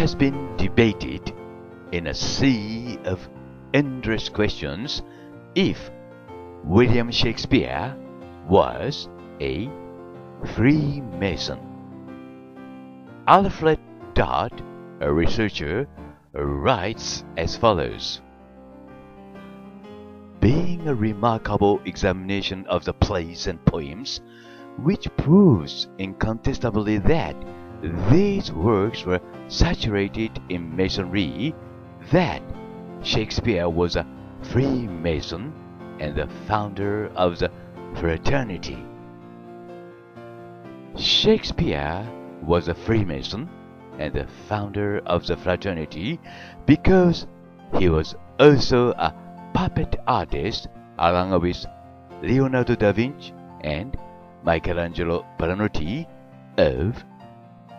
has been debated in a sea of endless questions if William Shakespeare was a Freemason. Alfred Dodd, a researcher, writes as follows Being a remarkable examination of the plays and poems, which proves incontestably that these works were saturated in Masonry that Shakespeare was a Freemason and the founder of the fraternity. Shakespeare was a Freemason and the founder of the fraternity because he was also a puppet artist along with Leonardo da Vinci and Michelangelo Buonarroti of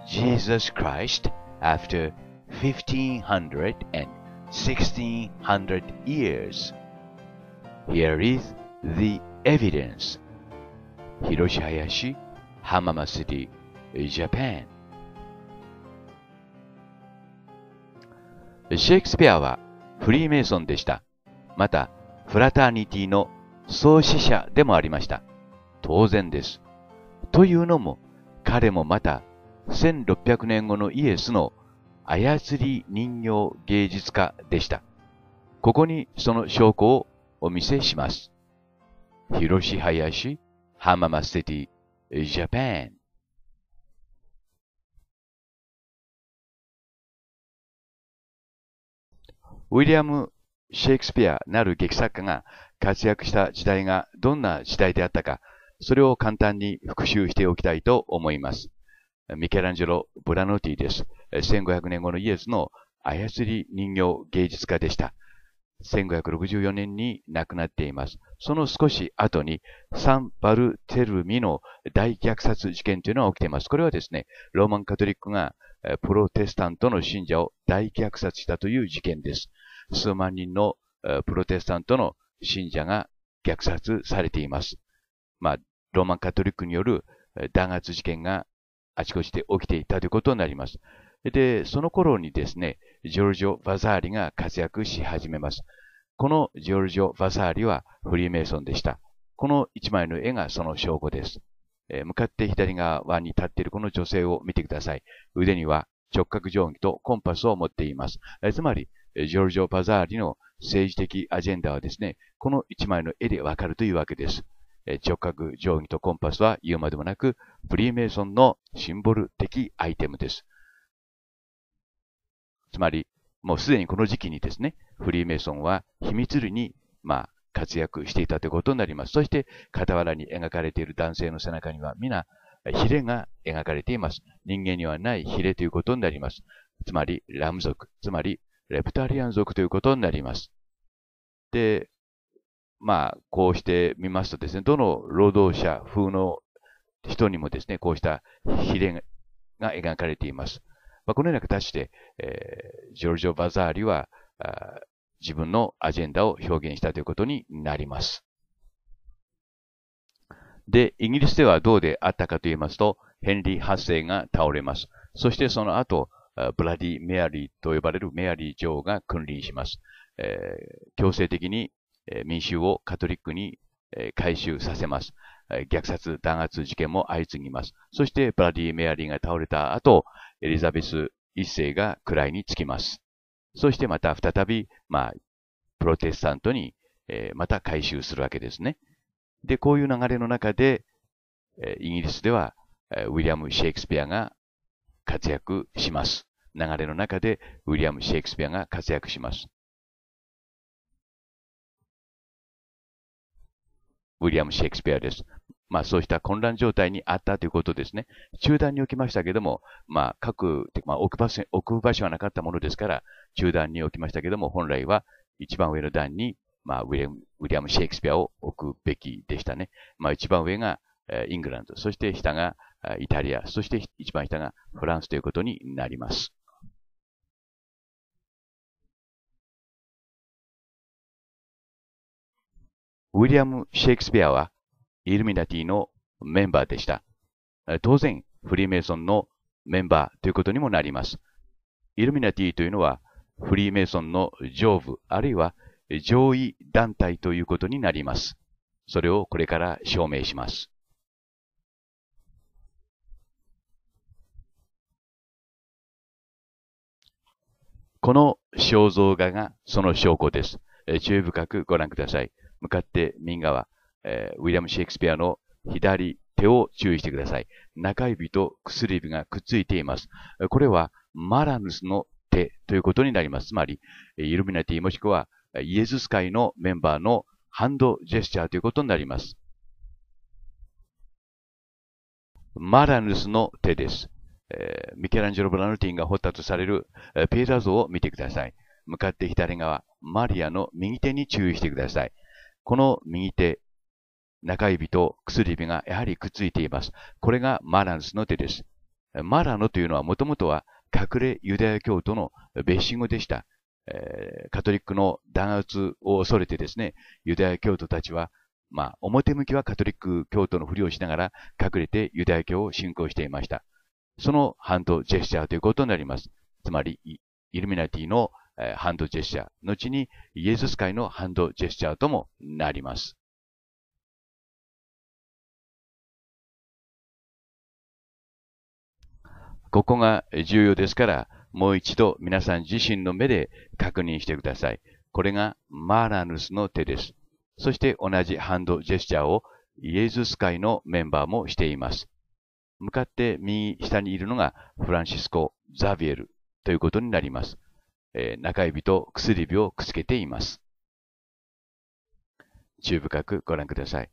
Jesus Christ after 1500 and 1600 years. Here is the evidence. Hiroshihayashi, Hamama City, Japan. シェイクスピアはフリーメイソンでした。また、フラターニティの創始者でもありました。当然です。というのも、彼もまた1600年後のイエスの操り人形芸術家でした。ここにその証拠をお見せします。広し林、浜松シティ、ジャパン。ウィリアム・シェイクスピアなる劇作家が活躍した時代がどんな時代であったか、それを簡単に復習しておきたいと思います。ミケランジェロ・ブラノティです。1500年後のイエスの操り人形芸術家でした。1564年に亡くなっています。その少し後にサン・バルテルミの大虐殺事件というのが起きています。これはですね、ローマンカトリックがプロテスタントの信者を大虐殺したという事件です。数万人のプロテスタントの信者が虐殺されています。まあ、ローマンカトリックによる弾圧事件があちこちで起きていたということになります。で、その頃にですね、ジョルジョ・バザーリが活躍し始めます。このジョルジョ・バザーリはフリーメイソンでした。この一枚の絵がその証拠です。え向かって左側に立っているこの女性を見てください。腕には直角定規とコンパスを持っています。えつまり、ジョルジョ・バザーリの政治的アジェンダはですね、この一枚の絵でわかるというわけです。え直角、定規とコンパスは言うまでもなく、フリーメイソンのシンボル的アイテムです。つまり、もうすでにこの時期にですね、フリーメイソンは秘密裏に、まあ、活躍していたということになります。そして、傍らに描かれている男性の背中には、皆、ヒレが描かれています。人間にはないヒレということになります。つまり、ラム族、つまり、レプタリアン族ということになります。で、まあ、こうしてみますとですね、どの労働者風の人にもですね、こうしたヒレが描かれています。まあ、このような形で、えー、ジョルジョ・バザーリは自分のアジェンダを表現したということになります。で、イギリスではどうであったかと言いますと、ヘンリー8世が倒れます。そしてその後、ブラディ・メアリーと呼ばれるメアリー女王が君臨します。えー、強制的に民衆をカトリックに回収させます。虐殺、弾圧事件も相次ぎます。そして、ブラディ・メアリーが倒れた後、エリザベス一世が位につきます。そしてまた再び、まあ、プロテスタントに、えー、また回収するわけですね。で、こういう流れの中で、えー、イギリスでは、えー、ウィリアム・シェイクスピアが活躍します。流れの中でウィリアム・シェイクスピアが活躍します。ウィリアム・シェイクスピアです。まあそうした混乱状態にあったということですね。中断に起きましたけども、まあ各、まあ置く場所、置く場所はなかったものですから、中断に置きましたけども、本来は一番上の段に、まあウィリアム、ウィリアム・シェイクスピアを置くべきでしたね。まあ一番上が、えイングランド、そして下がイタリア、そして一番下がフランスということになります。ウィリアム・シェイクスピアはイルミナティのメンバーでした。当然、フリーメイソンのメンバーということにもなります。イルミナティというのは、フリーメイソンの上部、あるいは上位団体ということになります。それをこれから証明します。この肖像画がその証拠です。注意深くご覧ください。向かって右側、えー、ウィリアム・シェイクスピアの左手を注意してください。中指と薬指がくっついています。これはマラヌスの手ということになります。つまり、イルミナティもしくはイエズス会のメンバーのハンドジェスチャーということになります。マラヌスの手です。えー、ミケランジェロ・ブラヌティンが掘ったとされる、ペー、ピザ像を見てください。向かって左側、マリアの右手に注意してください。この右手、中指と薬指がやはりくっついています。これがマラノスの手です。マラノというのはもともとは隠れユダヤ教徒の別信語でした。カトリックの弾圧を恐れてですね、ユダヤ教徒たちは、まあ、表向きはカトリック教徒のふりをしながら隠れてユダヤ教を信仰していました。そのハンドジェスチャーということになります。つまり、イルミナティのハンドジェスチャー、後にイエズス会のハンドジェスチャーともなります。ここが重要ですから、もう一度皆さん自身の目で確認してください。これがマーラヌスの手です。そして同じハンドジェスチャーをイエズス会のメンバーもしています。向かって右下にいるのがフランシスコ・ザビエルということになります。えー、中指と薬指をくっつけています。注意深くご覧ください。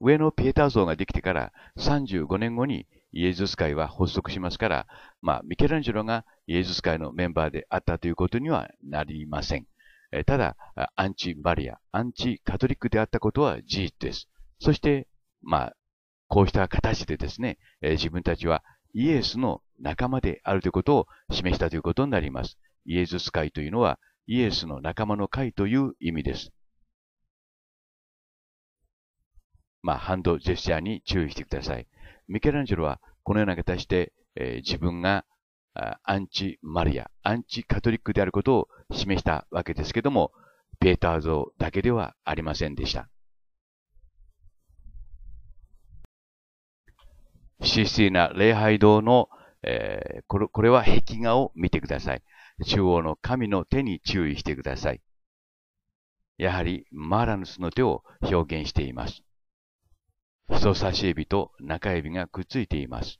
上のピエター像ができてから35年後にイエズス会は発足しますから、まあ、ミケランジェロがイエズス会のメンバーであったということにはなりません。えー、ただ、アンチバリア、アンチカトリックであったことは事実です。そして、まあ、こうした形でですね、えー、自分たちはイエスの仲間であるということを示したということになります。イエズス会というのは、イエスの仲間の会という意味です。まあ、ハンドジェスチャーに注意してください。ミケランジェロはこのような形で、えー、自分がアンチマリア、アンチカトリックであることを示したわけですけども、ペーター像だけではありませんでした。シィーな礼拝堂のえー、これこれは壁画を見てください。中央の神の手に注意してください。やはりマラヌスの手を表現しています。人差し指と中指がくっついています。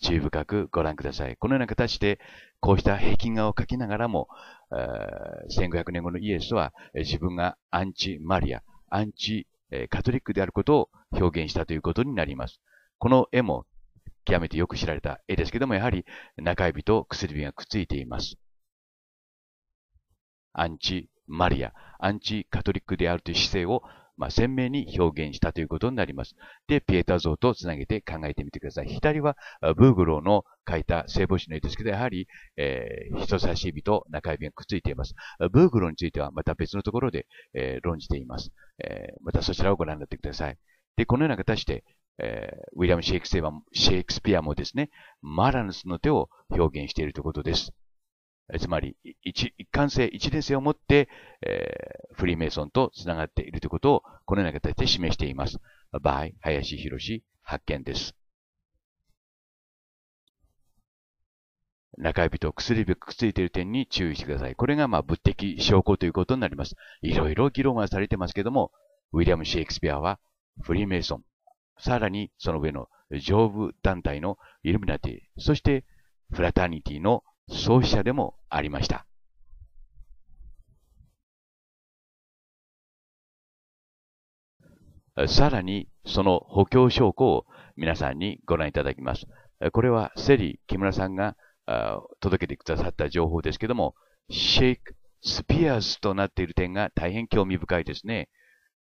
注意深くご覧ください。このような形で、こうした壁画を描きながらも、えー、1500年後のイエスは、自分がアンチマリア、アンチ、えカトリックであることを表現したということになります。この絵も極めてよく知られた絵ですけども、やはり中指と薬指がくっついています。アンチマリア、アンチカトリックであるという姿勢を、まあ、鮮明に表現したということになります。で、ピエタ像とつなげて考えてみてください。左は、ブーグローの描いた聖母子の絵ですけど、やはり、えー、人差し指と中指がくっついています。ブーグローについてはまた別のところで、えー、論じています、えー、またそちらをご覧になってください。で、このような形で、えー、ウィリアム・シェイクスピアもシェイクスピアもですね、マラヌスの手を表現しているということです。つまり、一一貫性、一年性を持って、えー、フリーメイソンと繋がっているということを、このような形で示しています。場合、林博士発見です。中指と薬指がくっついている点に注意してください。これが、まあ、物的証拠ということになります。いろいろ議論はされてますけども、ウィリアム・シェイクスピアは、フリーメイソン、さらにその上の上部団体のイルミナティ、そしてフラタニティの創始者でもありました。さらに、その補強証拠を皆さんにご覧いただきます。これはセリ・木村さんが届けてくださった情報ですけども、シェイク・スピアーズとなっている点が大変興味深いですね。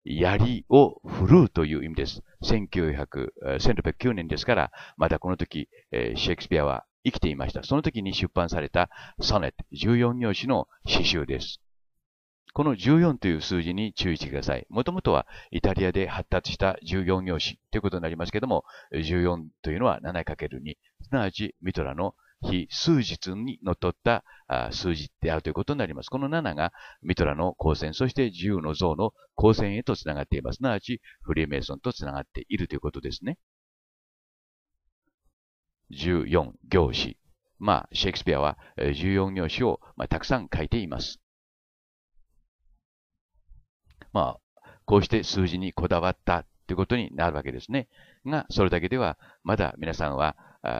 槍を振るうという意味です。1900、1609年ですから、またこの時、えー、シェイクスピアは生きていました。その時に出版されたソネット14行詞の詩集です。この14という数字に注意してください。もともとはイタリアで発達した14行詞ということになりますけども、14というのは 7×2、すなわちミトラの非数日にのっとった数字であるということになります。この7がミトラの光線、そして自由の像の光線へとつながっています。すなわち、フリーメイソンとつながっているということですね。14行詞。まあ、シェイクスピアは14行詞を、まあ、たくさん書いています。まあ、こうして数字にこだわったということになるわけですね。が、それだけでは、まだ皆さんは、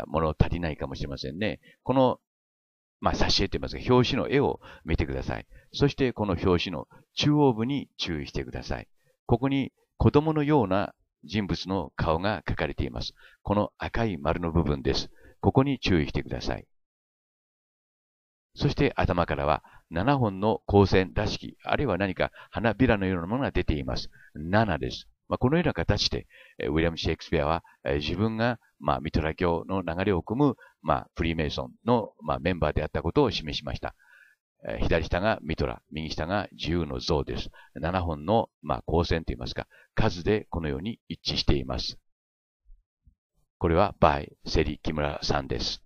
物足りないかもしれませんね。この、まあ、挿絵と言いますか、表紙の絵を見てください。そして、この表紙の中央部に注意してください。ここに子供のような人物の顔が書かれています。この赤い丸の部分です。ここに注意してください。そして頭からは7本の光線らしき、あるいは何か花びらのようなものが出ています。7です。まあ、このような形で、ウィリアム・シェイクスピアは、自分が、まあ、ミトラ教の流れを組む、まあ、フリーメイソンの、まあ、メンバーであったことを示しました。左下がミトラ、右下が自由の像です。7本の、まあ、光線といいますか、数でこのように一致しています。これは、バイ、セリ、キムラさんです。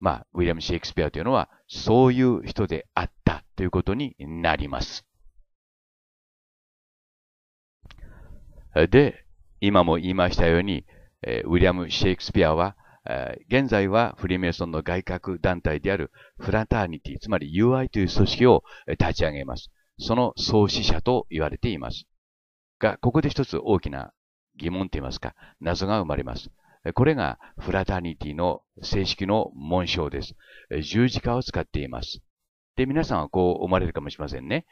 まあ、ウィリアム・シェイクスピアというのは、そういう人であったということになります。で、今も言いましたように、ウィリアム・シェイクスピアは、現在はフリーメイソンの外郭団体であるフラターニティ、つまり UI という組織を立ち上げます。その創始者と言われています。が、ここで一つ大きな疑問といいますか、謎が生まれます。これがフラターニティの正式の紋章です。十字架を使っています。で、皆さんはこう思われるかもしれませんね。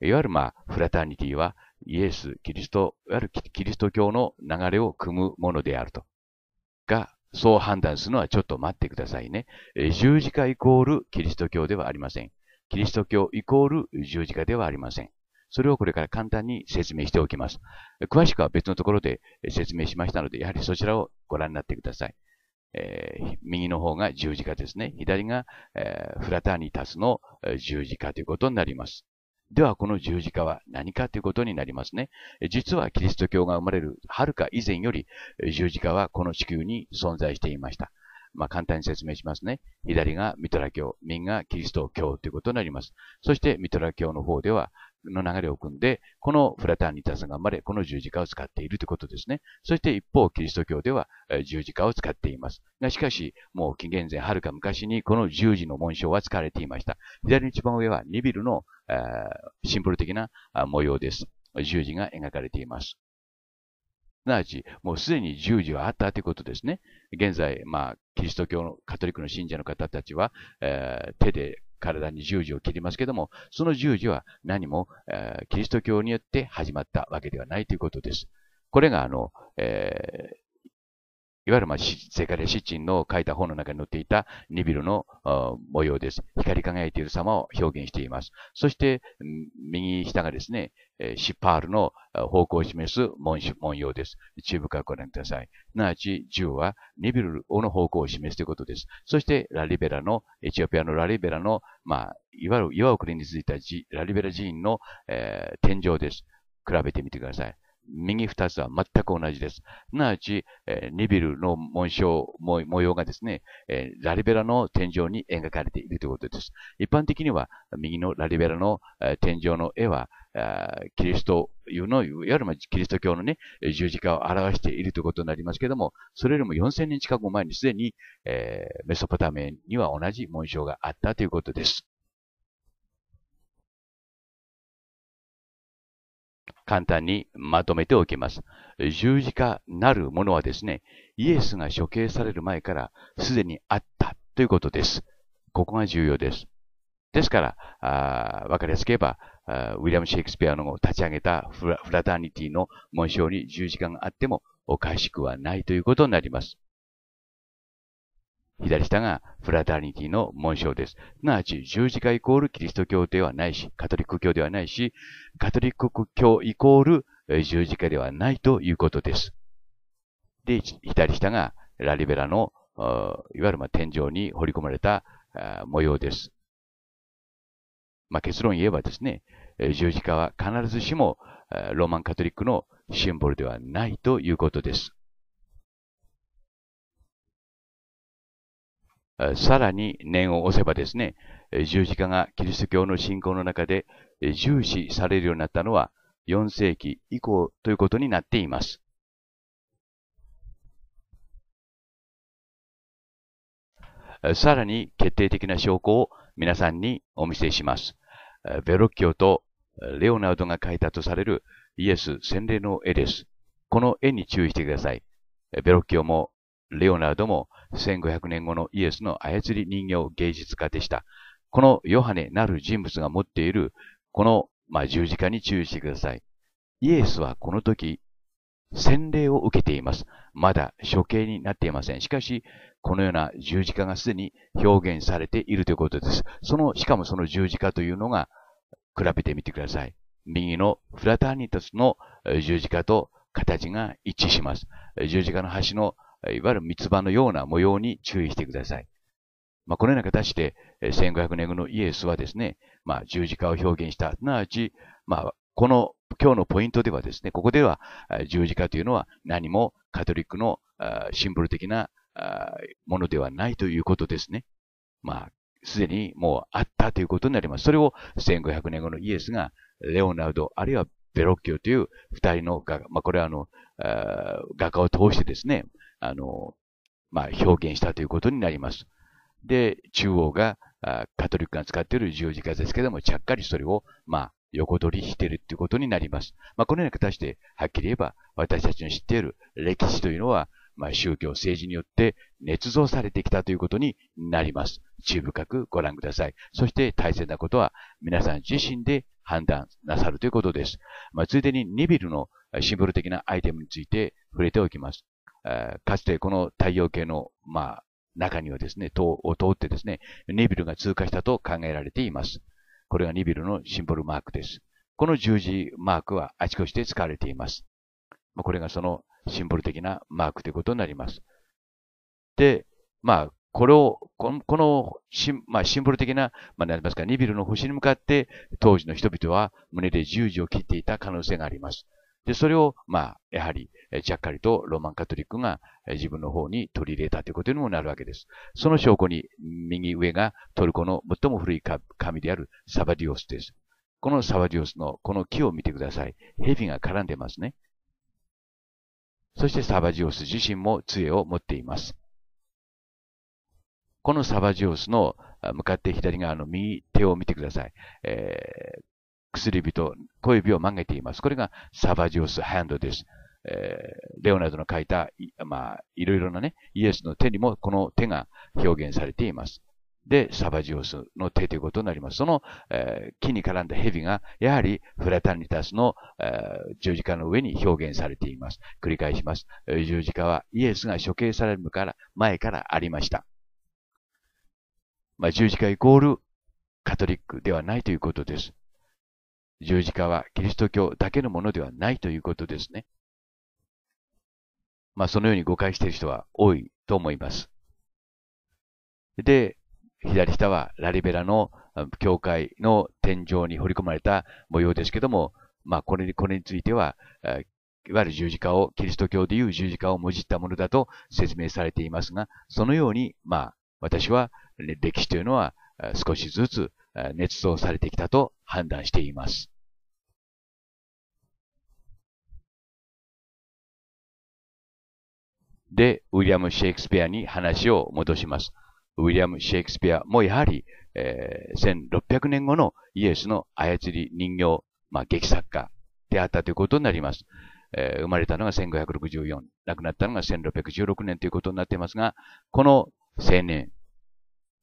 いわゆるまあ、フラターニティはイエス、キリスト、ゆるキリスト教の流れを組むものであると。が、そう判断するのはちょっと待ってくださいね。十字架イコールキリスト教ではありません。キリスト教イコール十字架ではありません。それをこれから簡単に説明しておきます。詳しくは別のところで説明しましたので、やはりそちらをご覧になってください。えー、右の方が十字架ですね。左が、えー、フラターニタスの十字架ということになります。では、この十字架は何かということになりますね。実はキリスト教が生まれる遥か以前より十字架はこの地球に存在していました。まあ、簡単に説明しますね。左がミトラ教、右がキリスト教ということになります。そしてミトラ教の方では、の流れを組んで、このフラターニタスが生まれ、この十字架を使っているということですね。そして一方、キリスト教では十字架を使っています。が、しかし、もう紀元前遥か昔にこの十字の紋章は使われていました。左の一番上はニビルのシンプル的な模様です。十字が描かれています。すなわち、もうすでに十字はあったということですね。現在、まあ、キリスト教のカトリックの信者の方たちは、えー、手で体に十字を切りますけども、その十字は何も、えー、キリスト教によって始まったわけではないということです。これが、あの、えー、いわゆる、まあ、世界でシッチンの書いた本の中に載っていたニビルの模様です。光り輝いている様を表現しています。そして、右下がですね、シッパールの方向を示す文文様です。中部からご覧ください。すなわち、銃はニビルの方向を示すということです。そして、ラリベラの、エチオピアのラリベラの、まあ、いわゆる岩をくりについたラリベラ寺院の、えー、天井です。比べてみてください。右二つは全く同じです。すなわち、えー、ニビルの紋章模、様がですね、えー、ラリベラの天井に描かれているということです。一般的には、右のラリベラの、えー、天井の絵は、キリストの、いわゆるキリスト教のね、十字架を表しているということになりますけども、それよりも4000年近く前にすでに、えー、メソポタメには同じ紋章があったということです。簡単にまとめておきます。十字架なるものはですね、イエスが処刑される前からすでにあったということです。ここが重要です。ですから、わかりやすければ、ウィリアム・シェイクスピアの立ち上げたフラターニティの紋章に十字架があってもおかしくはないということになります。左下がフラタニティの紋章です。すなわち、十字架イコールキリスト教ではないし、カトリック教ではないし、カトリック教イコール十字架ではないということです。で、左下がラリベラの、いわゆるま天井に彫り込まれた模様です。まあ、結論言えばですね、十字架は必ずしもローマンカトリックのシンボルではないということです。さらに念を押せばですね、十字架がキリスト教の信仰の中で重視されるようになったのは4世紀以降ということになっています。さらに決定的な証拠を皆さんにお見せします。ベロッキオとレオナウドが描いたとされるイエス洗礼の絵です。この絵に注意してください。ベロッキオもレオナルドも1500年後のイエスの操り人形芸術家でした。このヨハネなる人物が持っている、この、まあ、十字架に注意してください。イエスはこの時、洗礼を受けています。まだ処刑になっていません。しかし、このような十字架がすでに表現されているということです。その、しかもその十字架というのが、比べてみてください。右のフラターニタスの十字架と形が一致します。十字架の端のいわゆる三つ葉のような模様に注意してください。まあ、このような形で、1500年後のイエスはですね、まあ、十字架を表現した、すなわち、まあ、この今日のポイントではですね、ここでは十字架というのは何もカトリックのシンボル的なものではないということですね。まあ、すでにもうあったということになります。それを1500年後のイエスがレオナルド、あるいはベロッキオという二人の画家、まあ、これはあの、画家を通してですね、あの、まあ、表現したということになります。で、中央が、カトリックが使っている十字架ですけども、ちゃっかりそれを、まあ、横取りしているということになります。まあ、このような形で、はっきり言えば、私たちの知っている歴史というのは、まあ、宗教、政治によって捏造されてきたということになります。注意深くご覧ください。そして大切なことは皆さん自身で判断なさるということです。まあ、ついでにニビルのシンボル的なアイテムについて触れておきます。えかつてこの太陽系の、まあ、中にはですね、を通ってですね、ニビルが通過したと考えられています。これがニビルのシンボルマークです。この十字マークはあちこちで使われています。これがそのシンボル的なマークということになります。で、まあ、これを、この、このシン,、まあ、シンボル的な、まあ、なりますか、ニビルの星に向かって、当時の人々は胸で十字を切っていた可能性があります。で、それを、まあ、やはり、ちゃっかりとローマンカトリックが自分の方に取り入れたということにもなるわけです。その証拠に、右上がトルコの最も古い紙であるサバディオスです。このサバディオスのこの木を見てください。蛇が絡んでますね。そしてサバジオス自身も杖を持っています。このサバジオスの向かって左側の右手を見てください。えー、薬指と小指を曲げています。これがサバジオス・ハンドです。えー、レオナルドの書いた、まあ、いろいろなね、イエスの手にもこの手が表現されています。で、サバジオスの手ということになります。その、えー、木に絡んだ蛇が、やはりフラタニタスの、えー、十字架の上に表現されています。繰り返します。十字架はイエスが処刑されるから前からありました。まあ、十字架イコールカトリックではないということです。十字架はキリスト教だけのものではないということですね。まあ、そのように誤解している人は多いと思います。で、左下はラリベラの教会の天井に彫り込まれた模様ですけども、まあ、これに、これについては、いわゆる十字架を、キリスト教でいう十字架をもじったものだと説明されていますが、そのように、まあ、私は歴史というのは少しずつ捏造されてきたと判断しています。で、ウィリアム・シェイクスピアに話を戻します。ウィリアム・シェイクスピアもやはり、えー、1600年後のイエスの操り人形、まあ、劇作家であったということになります。えー、生まれたのが1564、亡くなったのが1616年ということになっていますが、この青年、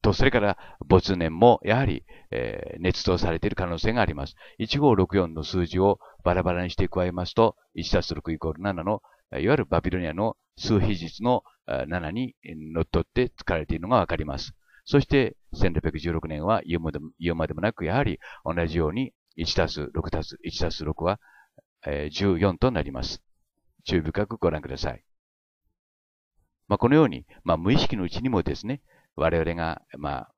と、それから没年もやはり、えー、熱造されている可能性があります。1564の数字をバラバラにして加えますと、1たす6イコール7の、いわゆるバビロニアの数比術の7に乗っ取って使われているのがわかります。そして、1616年は言うまでも言うまでもなく、やはり同じように1たす6たす1たす6は、えー、14となります。注意深くご覧ください。まあ、このように、まあ、無意識のうちにもですね、我々が、まあ、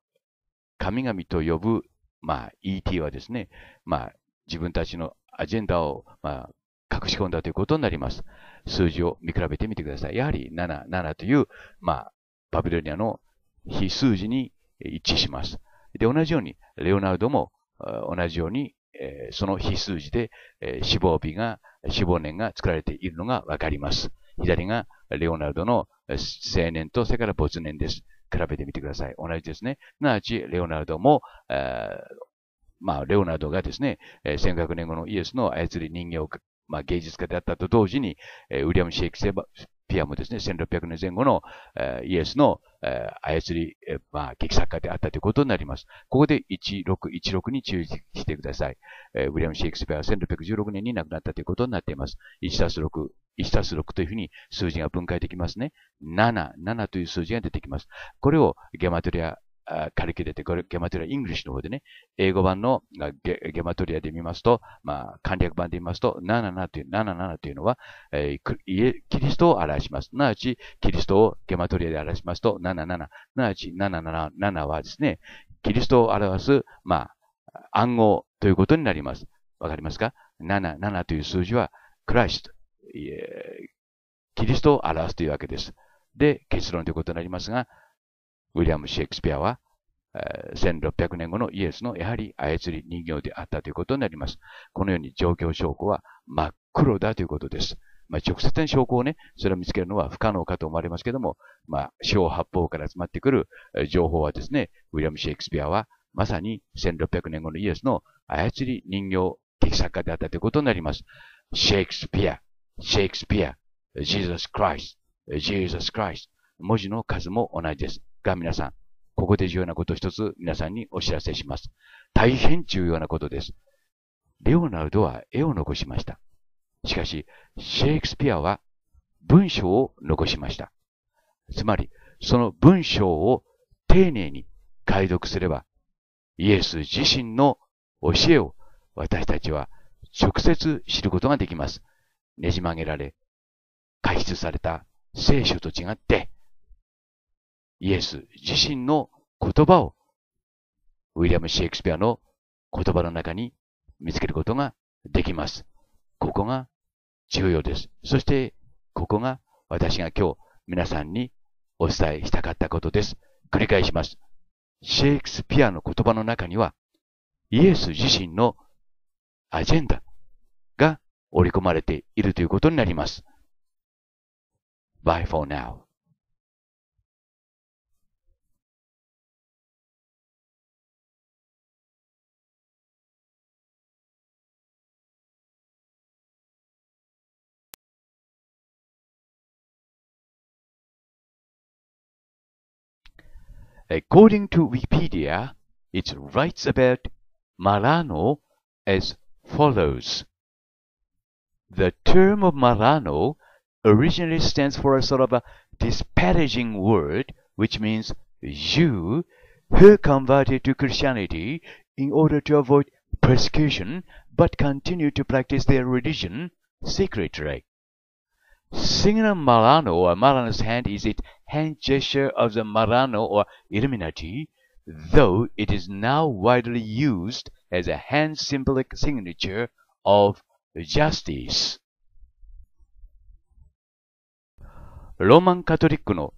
神々と呼ぶ、まあ、ET はですね、まあ、自分たちのアジェンダを、まあ、隠し込んだということになります。数字を見比べてみてください。やはり7、7という、まあ、バビロニアの非数字に一致します。で、同じように、レオナルドも同じように、その非数字で、死亡日が、死亡年が作られているのがわかります。左がレオナルドの青年と、それから没年です。比べてみてください。同じですね。すなわち、レオナルドも、えー、まあ、レオナルドがですね、えー、1500年後のイエスの操り人形、まあ、芸術家であったと同時に、えー、ウィリアム・シェイクバー。ピアもですね、1600年前後の、えイエスの、え操り、えまあ、劇作家であったということになります。ここで1616に注意してください。えウィリアム・シェイクスピアは1616年に亡くなったということになっています。1たす6、1たす6というふうに数字が分解できますね。7、7という数字が出てきます。これをゲマトリアカリキュレこれゲマトリア、イングリッシュの方でね、英語版のゲゲマトリアで見ますと、まあ、簡略版で見ますと、77という、77というのは、えー、キリストを表します。なあち、キリストをゲマトリアで表しますと、77、なあち、777はですね、キリストを表す、まあ、暗号ということになります。わかりますか ?77 という数字は、クライスト、キリストを表すというわけです。で、結論ということになりますが、ウィリアム・シェイクスピアは、1600年後のイエスのやはり操り人形であったということになります。このように状況証拠は真っ黒だということです。まあ、直接的に証拠をね、それを見つけるのは不可能かと思われますけども、まあ、八方から集まってくる情報はですね、ウィリアム・シェイクスピアは、まさに1600年後のイエスの操り人形的作家であったということになります。シェイクスピア、シェイクスピア、ジーザス・クライス、ジーザス・クライス。文字の数も同じです。が皆さん、ここで重要なことを一つ皆さんにお知らせします。大変重要なことです。レオナルドは絵を残しました。しかし、シェイクスピアは文章を残しました。つまり、その文章を丁寧に解読すれば、イエス自身の教えを私たちは直接知ることができます。ねじ曲げられ、解出された聖書と違って、イエス自身の言葉を、ウィリアム・シェイクスピアの言葉の中に見つけることができます。ここが重要です。そして、ここが私が今日皆さんにお伝えしたかったことです。繰り返します。シェイクスピアの言葉の中には、イエス自身のアジェンダが織り込まれているということになります。Bye for now. According to Wikipedia, it writes about Marano as follows. The term of Marano originally stands for a sort of a disparaging word which means Jew who converted to Christianity in order to avoid persecution but continued to practice their religion secretly. Signum Marano or Marano's hand is it hand gesture of the Marano or Illuminati, though it is now widely used as a hand symbolic signature of justice. ローマンカトリックの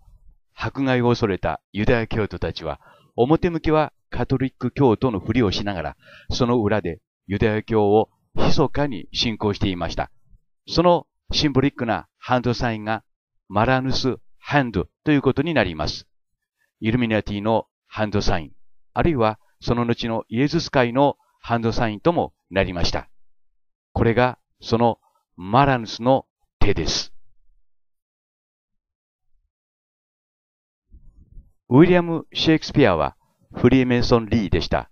迫害を恐れたユダヤ教徒たちは、表向きはカトリック教徒のふりをしながら、その裏でユダヤ教を密かに信仰していました。そのシンボリックなハンドサインがマラヌスハンドということになります。イルミナティのハンドサイン、あるいはその後のイエズス会のハンドサインともなりました。これがそのマラヌスの手です。ウィリアム・シェイクスピアはフリーメンソン・リーでした。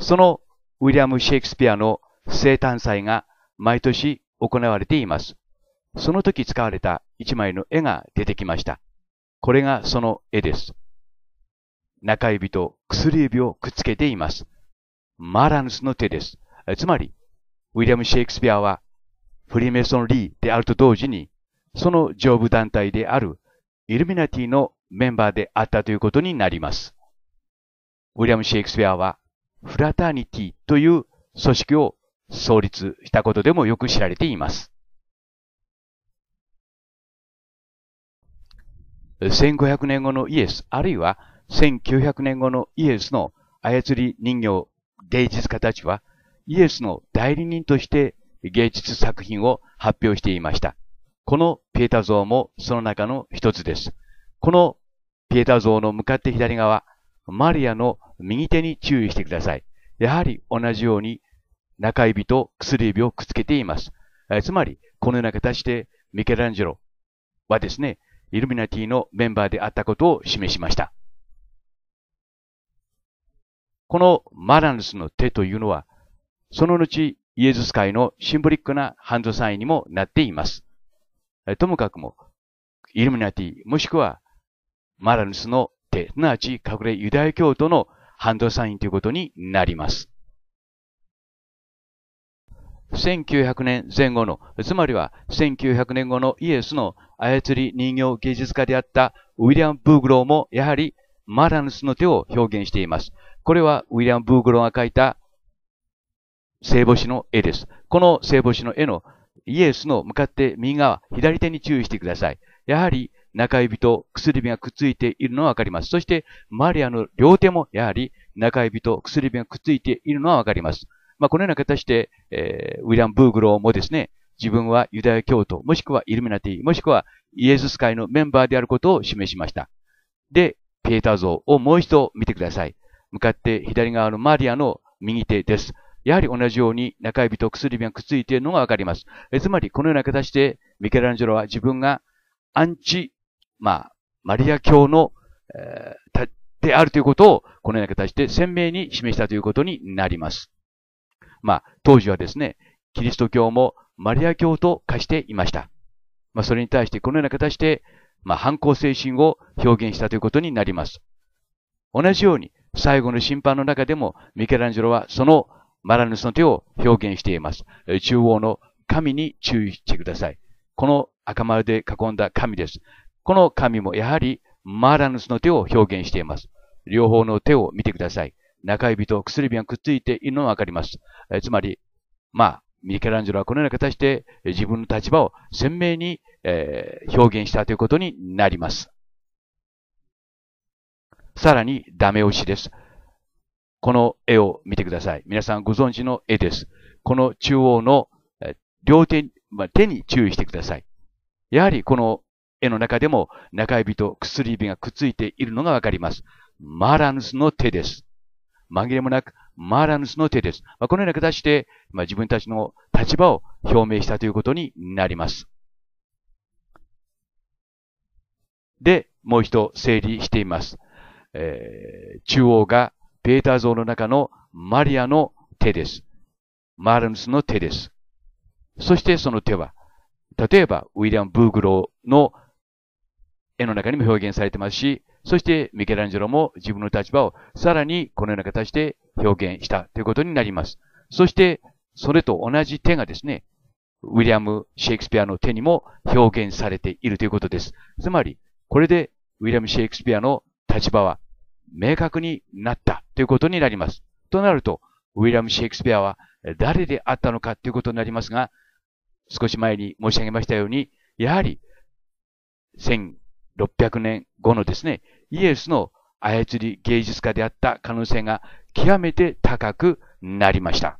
そのウィリアム・シェイクスピアの生誕祭が毎年行われています。その時使われた一枚の絵が出てきました。これがその絵です。中指と薬指をくっつけています。マラヌスの手です。つまり、ウィリアム・シェイクスピアは、フリーメイソン・リーであると同時に、その上部団体であるイルミナティのメンバーであったということになります。ウィリアム・シェイクスピアは、フラターニティという組織を創立したことでもよく知られています。1500年後のイエス、あるいは1900年後のイエスの操り人形芸術家たちは、イエスの代理人として芸術作品を発表していました。このピエタ像もその中の一つです。このピエタ像の向かって左側、マリアの右手に注意してください。やはり同じように中指と薬指をくっつけています。つまり、このような形でミケランジェロはですね、イルミナティのメンバーであったことを示しました。このマラヌスの手というのは、その後イエズス会のシンボリックなハンドサインにもなっています。ともかくも、イルミナティもしくはマラヌスの手、すなわち隠れユダヤ教徒のハンドサインということになります。1900年前後の、つまりは1900年後のイエスの操り人形芸術家であったウィリアム・ブーグローもやはりマラヌスの手を表現しています。これはウィリアム・ブーグローが描いた聖母子の絵です。この聖母子の絵のイエスの向かって右側、左手に注意してください。やはり中指と薬指がくっついているのはわかります。そしてマリアの両手もやはり中指と薬指がくっついているのはわかります。まあ、このような形で、えー、ウィリアム・ブーグローもですね、自分はユダヤ教徒、もしくはイルミナティ、もしくはイエズス会のメンバーであることを示しました。で、ピエーター像をもう一度見てください。向かって左側のマリアの右手です。やはり同じように中指と薬指がくっついているのがわかります。えつまり、このような形でミケランジェロは自分がアンチ、まあ、マリア教の、えー、であるということを、このような形で鮮明に示したということになります。まあ、当時はですね、キリスト教もマリア教と化していました。まあ、それに対してこのような形で、まあ、反抗精神を表現したということになります。同じように、最後の審判の中でも、ミケランジェロはそのマラヌスの手を表現しています。中央の神に注意してください。この赤丸で囲んだ神です。この神もやはりマラヌスの手を表現しています。両方の手を見てください。中指と薬指がくっついているのがわかります。えつまり、まあ、ミケランジェロはこのような形で自分の立場を鮮明に、えー、表現したということになります。さらに、ダメ押しです。この絵を見てください。皆さんご存知の絵です。この中央の両手、まあ、手に注意してください。やはりこの絵の中でも中指と薬指がくっついているのがわかります。マラヌスの手です。紛れもなくマーラヌスの手です。まあ、このような形で、まあ、自分たちの立場を表明したということになります。で、もう一度整理しています。えー、中央がベータ像の中のマリアの手です。マーラヌスの手です。そしてその手は、例えばウィリアム・ブーグローの絵の中にも表現されてますし、そしてミケランジェロも自分の立場をさらにこのような形で表現したということになります。そして、それと同じ手がですね、ウィリアム・シェイクスピアの手にも表現されているということです。つまり、これでウィリアム・シェイクスピアの立場は明確になったということになります。となると、ウィリアム・シェイクスピアは誰であったのかということになりますが、少し前に申し上げましたように、やはり1600年後のですね、イエスの操り芸術家であった可能性が極めて高くなりました。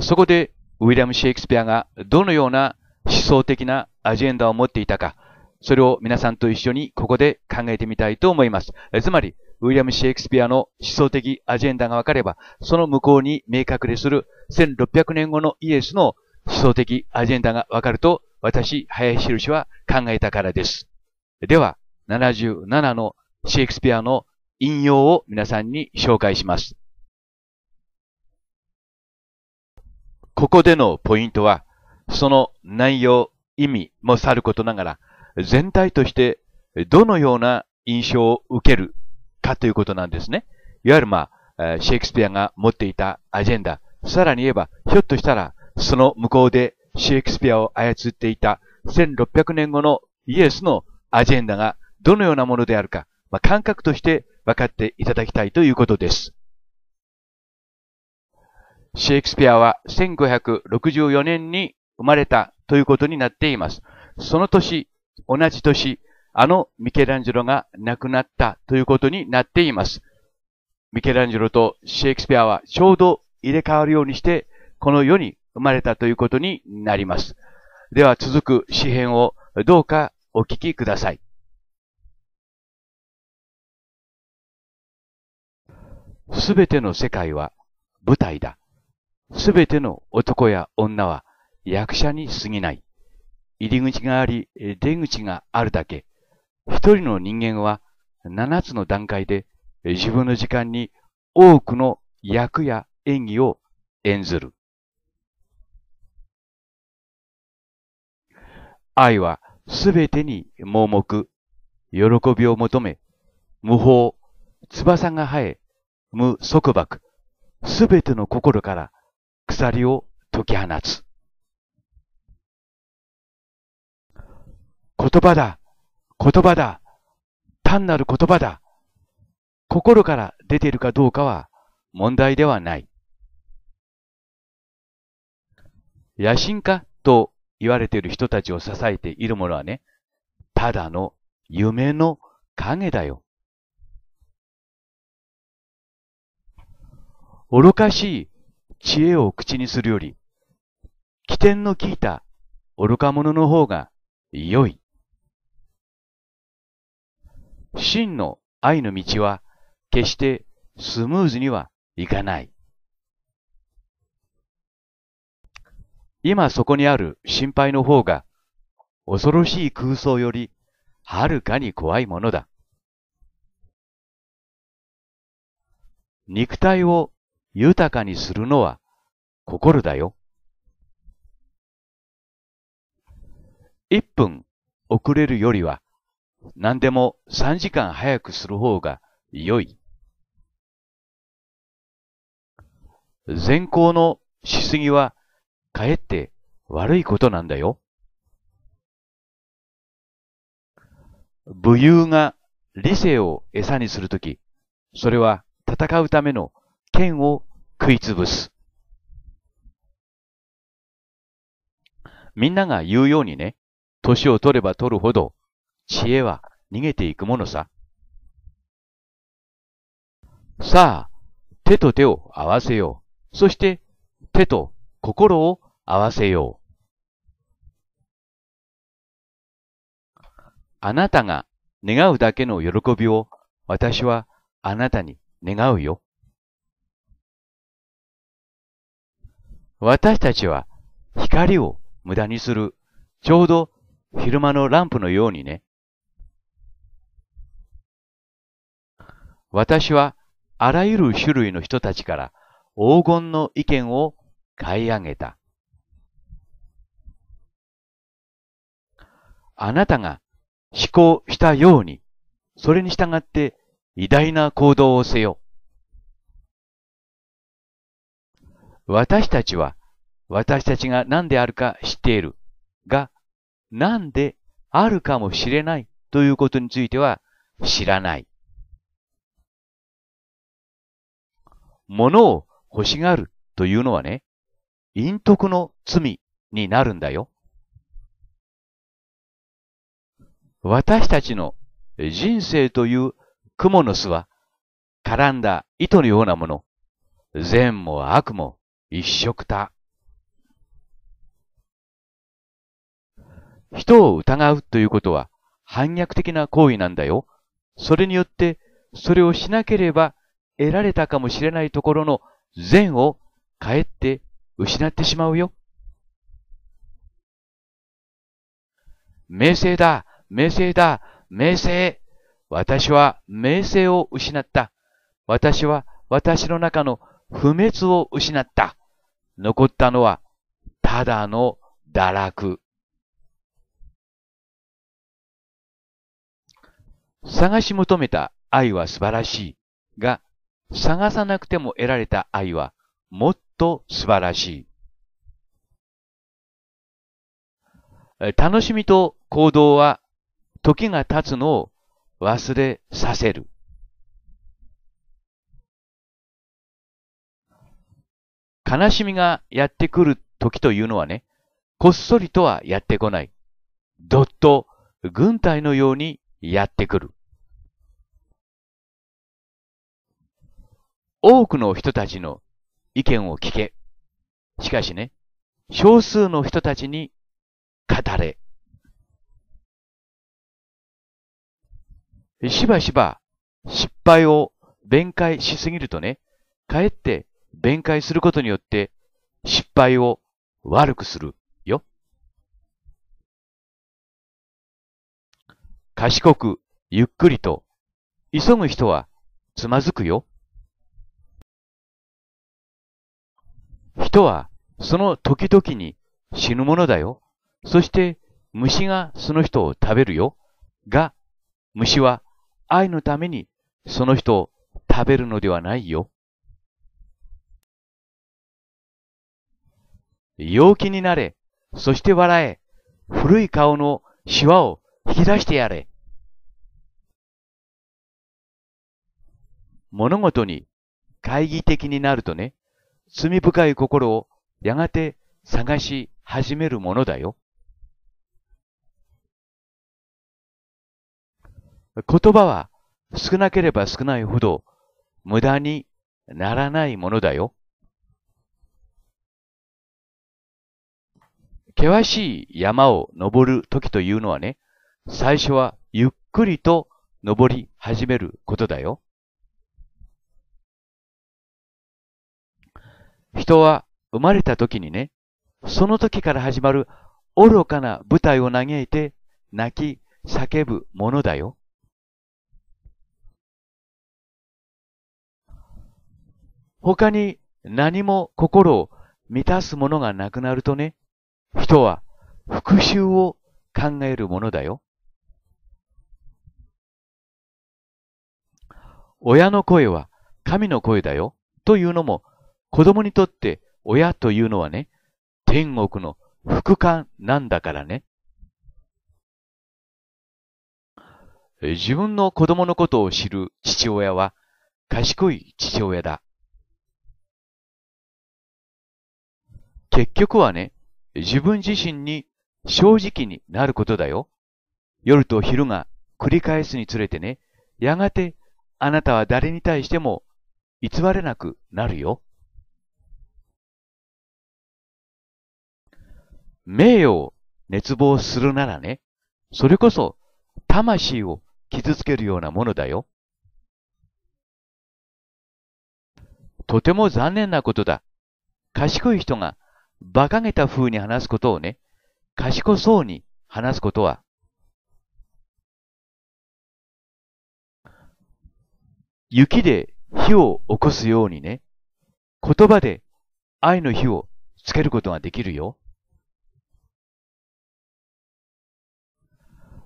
そこで、ウィリアム・シェイクスピアがどのような思想的なアジェンダを持っていたか、それを皆さんと一緒にここで考えてみたいと思います。つまり、ウィリアム・シェイクスピアの思想的アジェンダが分かれば、その向こうに明確でする1600年後のイエスの思想的アジェンダがわかると、私、林印は考えたからです。では、77のシェイクスピアの引用を皆さんに紹介します。ここでのポイントは、その内容、意味もさることながら、全体としてどのような印象を受けるかということなんですね。いわゆるまあ、シェイクスピアが持っていたアジェンダ、さらに言えば、ひょっとしたら、その向こうでシェイクスピアを操っていた1600年後のイエスのアジェンダがどのようなものであるか、まあ、感覚として分かっていただきたいということです。シェイクスピアは1564年に生まれたということになっています。その年、同じ年、あのミケランジェロが亡くなったということになっています。ミケランジェロとシェイクスピアはちょうど入れ替わるようにして、この世に生まれたということになります。では続く詩編をどうかお聞きください。すべての世界は舞台だ。すべての男や女は役者に過ぎない。入り口があり、出口があるだけ。一人の人間は七つの段階で自分の時間に多くの役や演技を演ずる。愛はすべてに盲目、喜びを求め、無法、翼が生え、無束縛、すべての心から鎖を解き放つ。言葉だ、言葉だ、単なる言葉だ。心から出ているかどうかは問題ではない。野心家と言われている人たちを支えているものはね、ただの夢の影だよ。愚かしい知恵を口にするより、起点の効いた愚か者の方が良い。真の愛の道は決してスムーズにはいかない。今そこにある心配の方が、恐ろしい空想より、はるかに怖いものだ。肉体を豊かにするのは心だよ。一分遅れるよりは、何でも三時間早くする方が良い。善行のしすぎはかえって悪いことなんだよ。武勇が理性を餌にするとき、それは戦うための剣を食いつぶす。みんなが言うようにね、年を取れば取るほど知恵は逃げていくものさ。さあ、手と手を合わせよう。そして手と心を合わせよう。あなたが願うだけの喜びを私はあなたに願うよ。私たちは光を無駄にする、ちょうど昼間のランプのようにね。私はあらゆる種類の人たちから黄金の意見を買い上げた。あなたが思考したように、それに従って偉大な行動をせよ。私たちは、私たちが何であるか知っているが、何であるかもしれないということについては知らない。物を欲しがるというのはね、陰徳の罪になるんだよ。私たちの人生という蜘蛛の巣は、絡んだ糸のようなもの、善も悪も一色た。人を疑うということは反逆的な行為なんだよ。それによって、それをしなければ得られたかもしれないところの善をかえって失ってしまうよ。名声だ。名声だ名声私は名声を失った。私は私の中の不滅を失った。残ったのは、ただの堕落。探し求めた愛は素晴らしいが、探さなくても得られた愛はもっと素晴らしい。楽しみと行動は時が経つのを忘れさせる。悲しみがやってくる時というのはね、こっそりとはやってこない。どっと軍隊のようにやってくる。多くの人たちの意見を聞け。しかしね、少数の人たちに語れ。しばしば失敗を弁解しすぎるとね、かえって弁解することによって失敗を悪くするよ。賢くゆっくりと急ぐ人はつまずくよ。人はその時々に死ぬものだよ。そして虫がその人を食べるよ。が、虫は愛のためにその人を食べるのではないよ。陽気になれ、そして笑え、古い顔のシワを引き出してやれ。物事に懐疑的になるとね、罪深い心をやがて探し始めるものだよ。言葉は少なければ少ないほど無駄にならないものだよ。険しい山を登る時というのはね、最初はゆっくりと登り始めることだよ。人は生まれた時にね、その時から始まる愚かな舞台を嘆いて泣き叫ぶものだよ。他に何も心を満たすものがなくなるとね、人は復讐を考えるものだよ。親の声は神の声だよ。というのも、子供にとって親というのはね、天国の副官なんだからね。自分の子供のことを知る父親は賢い父親だ。結局はね、自分自身に正直になることだよ。夜と昼が繰り返すにつれてね、やがてあなたは誰に対しても偽れなくなるよ。名誉を熱望するならね、それこそ魂を傷つけるようなものだよ。とても残念なことだ。賢い人が馬鹿げた風に話すことをね、賢そうに話すことは、雪で火を起こすようにね、言葉で愛の火をつけることができるよ。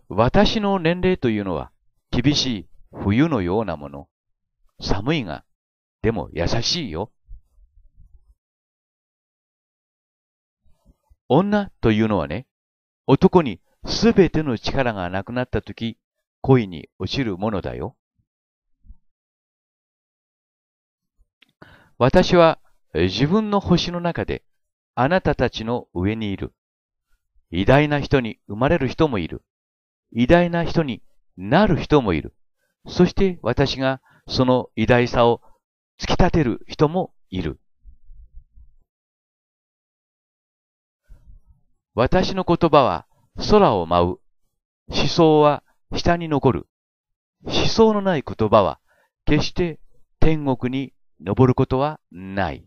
私の年齢というのは厳しい冬のようなもの。寒いが、でも優しいよ。女というのはね、男にすべての力がなくなったとき、恋に落ちるものだよ。私は自分の星の中であなたたちの上にいる。偉大な人に生まれる人もいる。偉大な人になる人もいる。そして私がその偉大さを突き立てる人もいる。私の言葉は空を舞う。思想は下に残る。思想のない言葉は決して天国に登ることはない。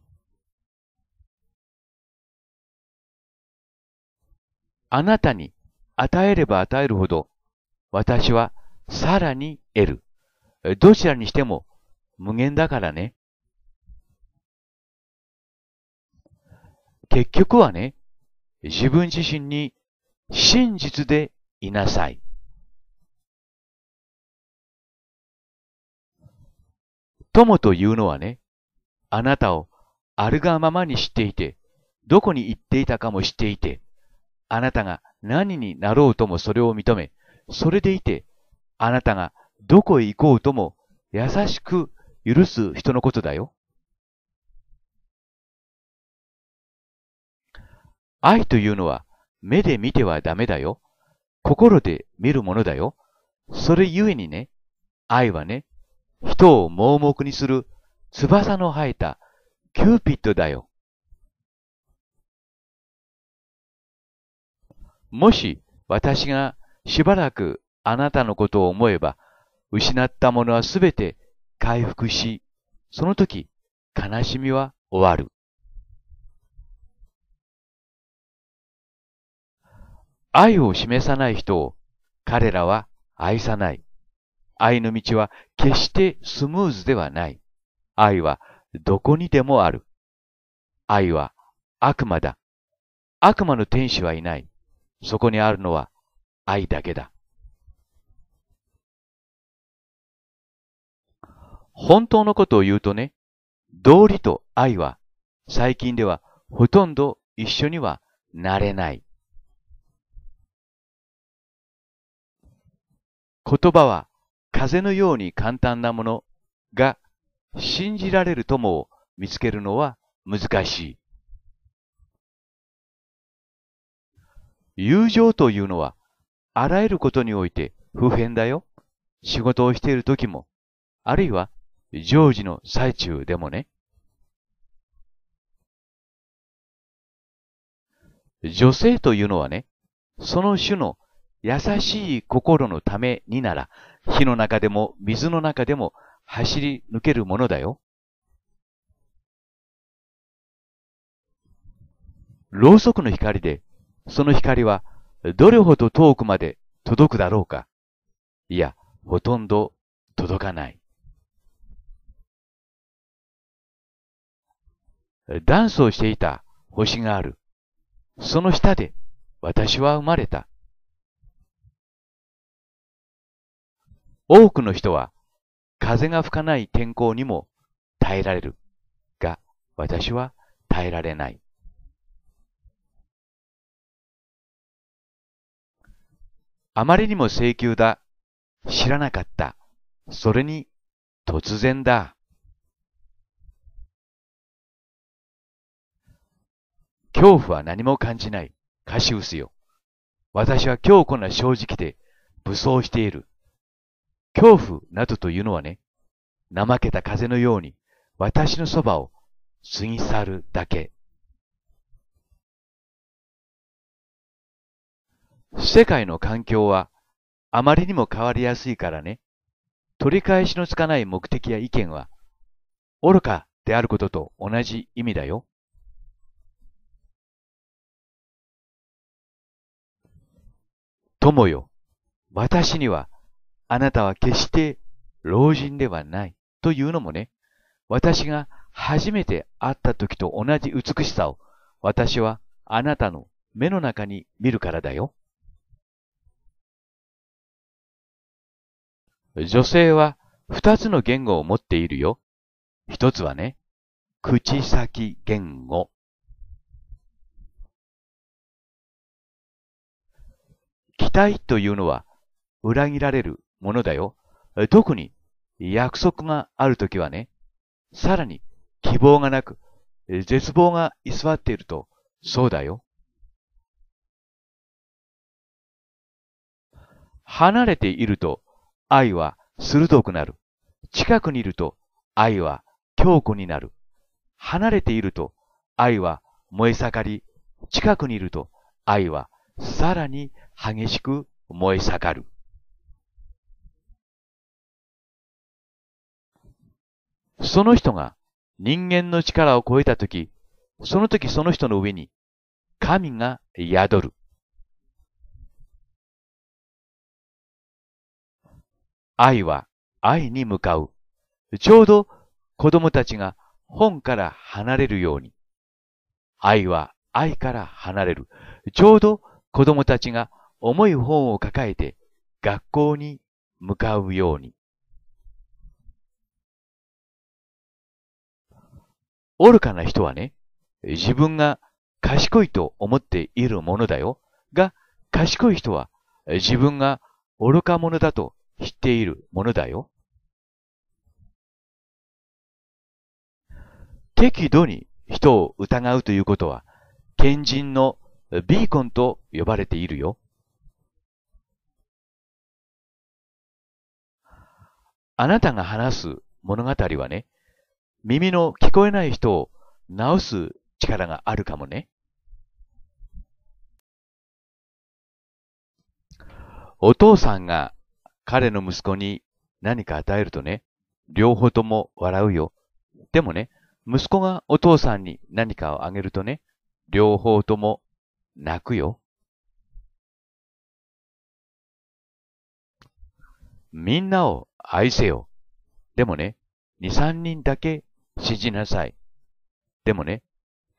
あなたに与えれば与えるほど私はさらに得る。どちらにしても無限だからね。結局はね、自分自身に真実でいなさい。友というのはね、あなたをあるがままに知っていて、どこに行っていたかも知っていて、あなたが何になろうともそれを認め、それでいて、あなたがどこへ行こうとも優しく許す人のことだよ。愛というのは目で見てはダメだよ。心で見るものだよ。それゆえにね、愛はね、人を盲目にする翼の生えたキューピッドだよ。もし私がしばらくあなたのことを思えば、失ったものはすべて回復し、その時悲しみは終わる。愛を示さない人を彼らは愛さない。愛の道は決してスムーズではない。愛はどこにでもある。愛は悪魔だ。悪魔の天使はいない。そこにあるのは愛だけだ。本当のことを言うとね、道理と愛は最近ではほとんど一緒にはなれない。言葉は風のように簡単なものが信じられる友を見つけるのは難しい。友情というのはあらゆることにおいて不変だよ。仕事をしている時も、あるいは常時の最中でもね。女性というのはね、その種の優しい心のためになら、火の中でも水の中でも走り抜けるものだよ。ろうそくの光で、その光はどれほど遠くまで届くだろうか。いや、ほとんど届かない。ダンスをしていた星がある。その下で私は生まれた。多くの人は風が吹かない天候にも耐えられるが、私は耐えられない。あまりにも請求だ。知らなかった。それに、突然だ。恐怖は何も感じない。カシウスよ。私は強固な正直で武装している。恐怖などというのはね、怠けた風のように私のそばを過ぎ去るだけ。世界の環境はあまりにも変わりやすいからね、取り返しのつかない目的や意見は愚かであることと同じ意味だよ。友よ、私にはあなたは決して老人ではない。というのもね、私が初めて会った時と同じ美しさを私はあなたの目の中に見るからだよ。女性は二つの言語を持っているよ。一つはね、口先言語。期待というのは裏切られるものだよ。特に約束があるときはね、さらに希望がなく、絶望が居座っていると、そうだよ。離れていると愛は鋭くなる。近くにいると愛は強固になる。離れていると愛は燃え盛り、近くにいると愛はさらに激しく燃え盛る。その人が人間の力を超えたとき、その時その人の上に神が宿る。愛は愛に向かう。ちょうど子供たちが本から離れるように。愛は愛から離れる。ちょうど子供たちが重い本を抱えて学校に向かうように。愚かな人はね、自分が賢いと思っているものだよ。が、賢い人は自分が愚か者だと知っているものだよ。適度に人を疑うということは、賢人のビーコンと呼ばれているよ。あなたが話す物語はね、耳の聞こえない人を治す力があるかもね。お父さんが彼の息子に何か与えるとね、両方とも笑うよ。でもね、息子がお父さんに何かをあげるとね、両方とも泣くよ。みんなを愛せよ。でもね、二三人だけ信じなさい。でもね、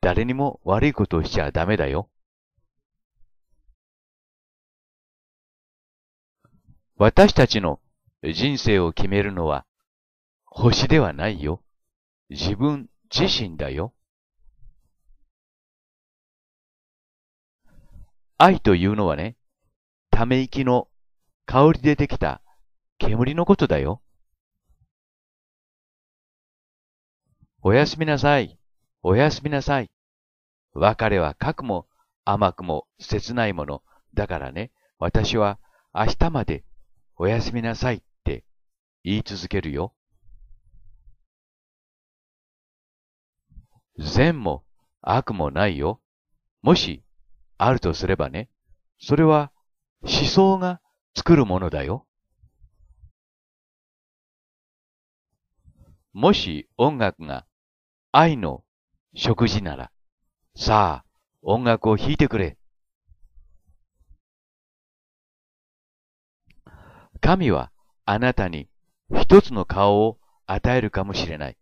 誰にも悪いことをしちゃダメだよ。私たちの人生を決めるのは星ではないよ。自分自身だよ。愛というのはね、ため息の香りでできた煙のことだよ。おやすみなさい、おやすみなさい。別れはかくも甘くも切ないもの。だからね、私は明日までおやすみなさいって言い続けるよ。善も悪もないよ。もしあるとすればね、それは思想が作るものだよ。もし音楽が愛の食事なら、さあ、音楽を弾いてくれ。神はあなたに一つの顔を与えるかもしれない。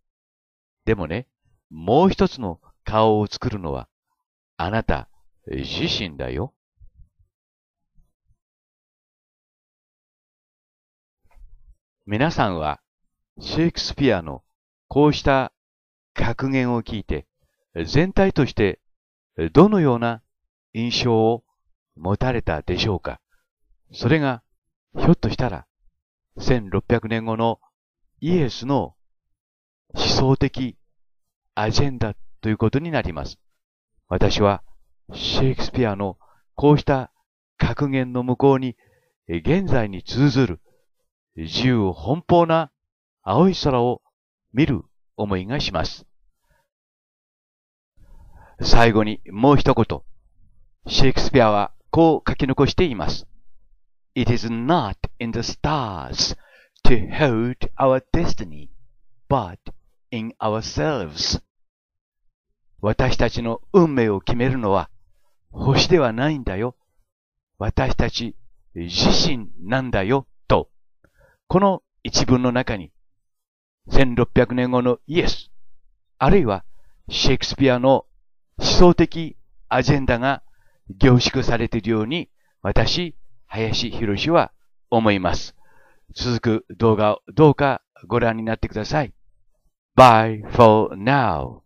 でもね、もう一つの顔を作るのはあなた自身だよ。皆さんはシェイクスピアのこうした格言を聞いて、全体としてどのような印象を持たれたでしょうかそれが、ひょっとしたら、1600年後のイエスの思想的アジェンダということになります。私は、シェイクスピアのこうした格言の向こうに、現在に通ずる自由奔放な青い空を見る思いがします。最後にもう一言。シェイクスピアはこう書き残しています。It is not in the stars to hold our destiny, but in ourselves. 私たちの運命を決めるのは星ではないんだよ。私たち自身なんだよ。と、この一文の中に1600年後のイエス、あるいはシェイクスピアの思想的アジェンダが凝縮されているように、私、林博士は思います。続く動画をどうかご覧になってください。Bye for now.